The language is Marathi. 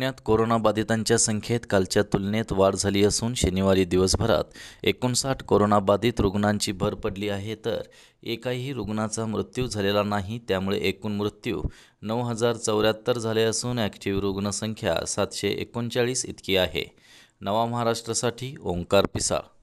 पुण्यात कोरोनाबाधितांच्या संख्येत कालच्या तुलनेत वाढ झाली असून शनिवारी दिवसभरात एकोणसाठ कोरोनाबाधित रुग्णांची भर पडली आहे तर एकाही रुग्णाचा मृत्यू झालेला नाही त्यामुळे एकूण मृत्यू नऊ हजार चौऱ्याहत्तर झाले असून ॲक्टिव्ह रुग्णसंख्या सातशे एकोणचाळीस इतकी आहे नवा महाराष्ट्रासाठी ओंकार पिसाळ